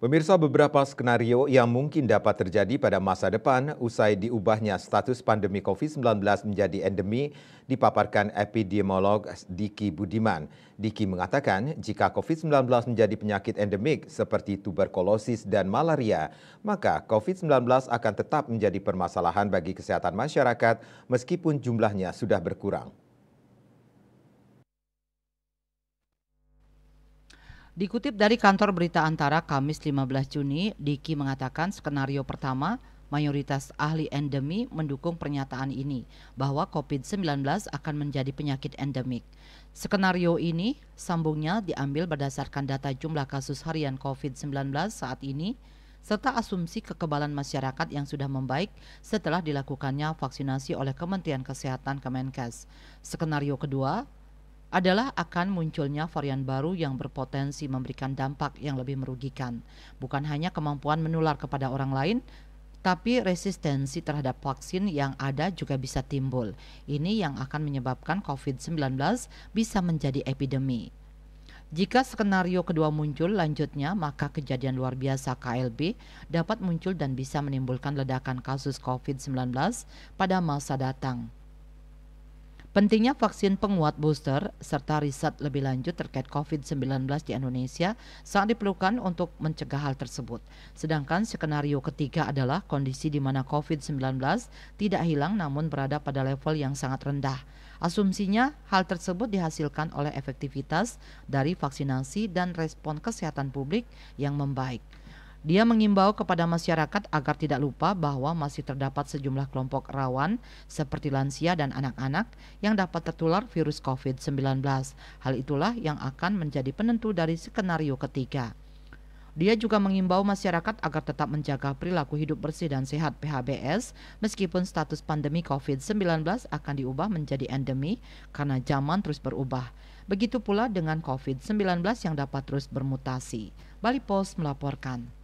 Pemirsa beberapa skenario yang mungkin dapat terjadi pada masa depan usai diubahnya status pandemi COVID-19 menjadi endemi dipaparkan epidemiolog Diki Budiman. Diki mengatakan jika COVID-19 menjadi penyakit endemik seperti tuberkulosis dan malaria, maka COVID-19 akan tetap menjadi permasalahan bagi kesehatan masyarakat meskipun jumlahnya sudah berkurang. Dikutip dari kantor berita antara Kamis 15 Juni, Diki mengatakan skenario pertama Mayoritas ahli endemi mendukung pernyataan ini bahwa COVID-19 akan menjadi penyakit endemik. Skenario ini sambungnya diambil berdasarkan data jumlah kasus harian COVID-19 saat ini serta asumsi kekebalan masyarakat yang sudah membaik setelah dilakukannya vaksinasi oleh Kementerian Kesehatan Kemenkes. Skenario kedua adalah akan munculnya varian baru yang berpotensi memberikan dampak yang lebih merugikan, bukan hanya kemampuan menular kepada orang lain, tapi resistensi terhadap vaksin yang ada juga bisa timbul. Ini yang akan menyebabkan COVID-19 bisa menjadi epidemi. Jika skenario kedua muncul lanjutnya, maka kejadian luar biasa KLB dapat muncul dan bisa menimbulkan ledakan kasus COVID-19 pada masa datang. Pentingnya vaksin penguat booster serta riset lebih lanjut terkait COVID-19 di Indonesia sangat diperlukan untuk mencegah hal tersebut. Sedangkan skenario ketiga adalah kondisi di mana COVID-19 tidak hilang namun berada pada level yang sangat rendah. Asumsinya hal tersebut dihasilkan oleh efektivitas dari vaksinasi dan respon kesehatan publik yang membaik. Dia mengimbau kepada masyarakat agar tidak lupa bahwa masih terdapat sejumlah kelompok rawan seperti lansia dan anak-anak yang dapat tertular virus COVID-19. Hal itulah yang akan menjadi penentu dari skenario ketiga. Dia juga mengimbau masyarakat agar tetap menjaga perilaku hidup bersih dan sehat PHBS meskipun status pandemi COVID-19 akan diubah menjadi endemi karena zaman terus berubah. Begitu pula dengan COVID-19 yang dapat terus bermutasi. Bali Post melaporkan.